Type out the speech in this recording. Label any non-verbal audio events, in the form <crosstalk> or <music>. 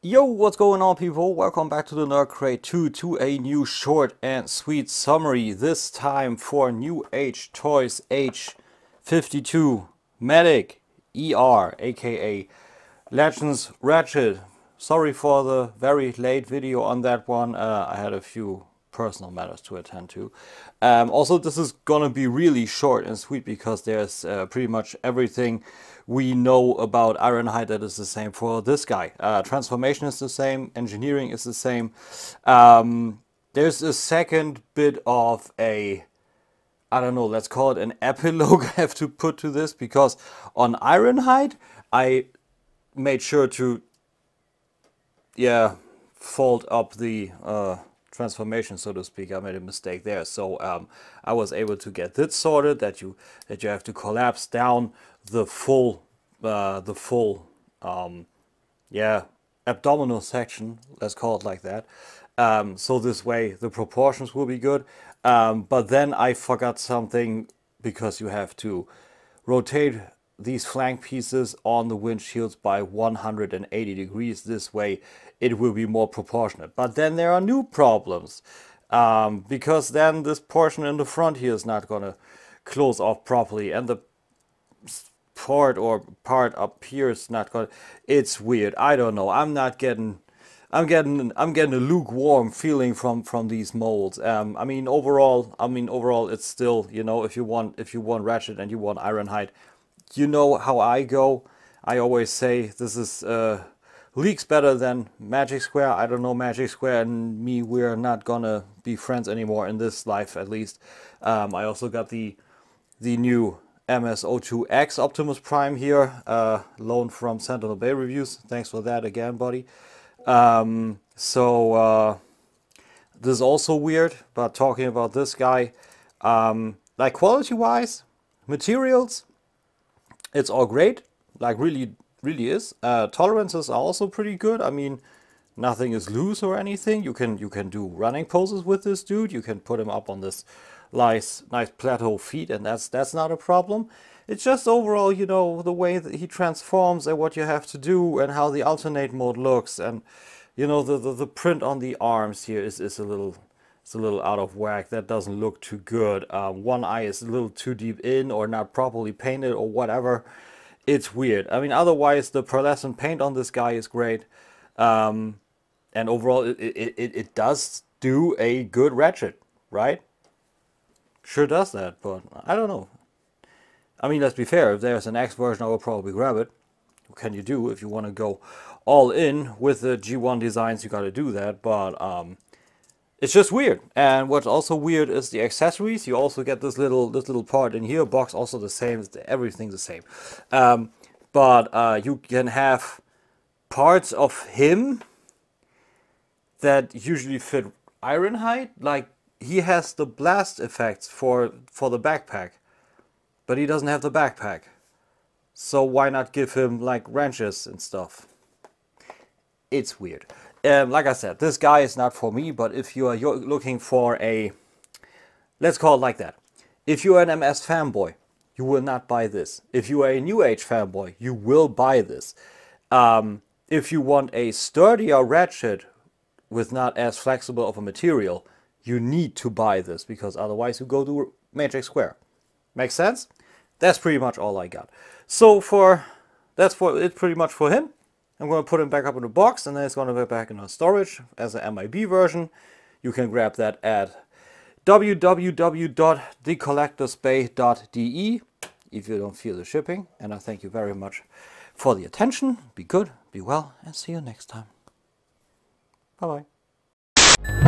Yo, what's going on people? Welcome back to the Nerd Crate 2 to a new short and sweet summary, this time for New Age Toys H52 Medic ER aka Legends Ratchet. Sorry for the very late video on that one, uh, I had a few personal matters to attend to. Um, also, this is gonna be really short and sweet because there's uh, pretty much everything we know about Ironhide that is the same for this guy. Uh, transformation is the same, engineering is the same. Um, there's a second bit of a I don't know, let's call it an <laughs> epilogue I have to put to this because on Ironhide, I made sure to, yeah, fold up the uh, transformation, so to speak. I made a mistake there. So um, I was able to get this sorted that you that you have to collapse down the full uh, the full um, yeah abdominal section. Let's call it like that. Um, so this way the proportions will be good. Um, but then I forgot something because you have to rotate these flank pieces on the windshields by 180 degrees. This way it will be more proportionate. But then there are new problems um, because then this portion in the front here is not going to close off properly and the part or part up here is not going to, it's weird. I don't know. I'm not getting I'm getting I'm getting a lukewarm feeling from from these molds. Um, I mean overall, I mean overall, it's still you know if you want if you want Ratchet and you want Ironhide, you know how I go. I always say this is uh, leaks better than Magic Square. I don't know Magic Square and me. We're not gonna be friends anymore in this life, at least. Um, I also got the the new MS02X Optimus Prime here, uh, loan from Sentinel Bay Reviews. Thanks for that again, buddy. Um, so uh, this is also weird, but talking about this guy, um, like quality-wise, materials, it's all great, like really, really is. Uh, tolerances are also pretty good. I mean, nothing is loose or anything. You can you can do running poses with this dude. You can put him up on this nice nice plateau feet, and that's that's not a problem. It's just overall, you know, the way that he transforms and what you have to do and how the alternate mode looks and you know the, the, the print on the arms here is, is a little it's a little out of whack that doesn't look too good um, one eye is a little too deep in or not properly painted or whatever it's weird I mean otherwise the pearlescent paint on this guy is great um, and overall it, it, it, it does do a good ratchet right sure does that but I don't know I mean let's be fair if there's an X version I will probably grab it what can you do if you want to go all in with the G1 designs you got to do that but um, it's just weird. And what's also weird is the accessories. You also get this little this little part in here. Box also the same. Everything the same. Um, but uh, you can have parts of him that usually fit Ironhide. Like he has the blast effects for for the backpack, but he doesn't have the backpack. So why not give him like wrenches and stuff? It's weird um, like I said, this guy is not for me, but if you are looking for a, let's call it like that. If you are an MS fanboy, you will not buy this. If you are a New Age fanboy, you will buy this. Um, if you want a sturdier ratchet with not as flexible of a material, you need to buy this because otherwise you go to Magic Square. Makes sense? That's pretty much all I got. So for that's for it pretty much for him. I'm going to put them back up in the box and then it's going to go back in our storage as an MIB version. You can grab that at www.thecollectorspay.de if you don't feel the shipping. And I thank you very much for the attention. Be good, be well, and see you next time. Bye-bye.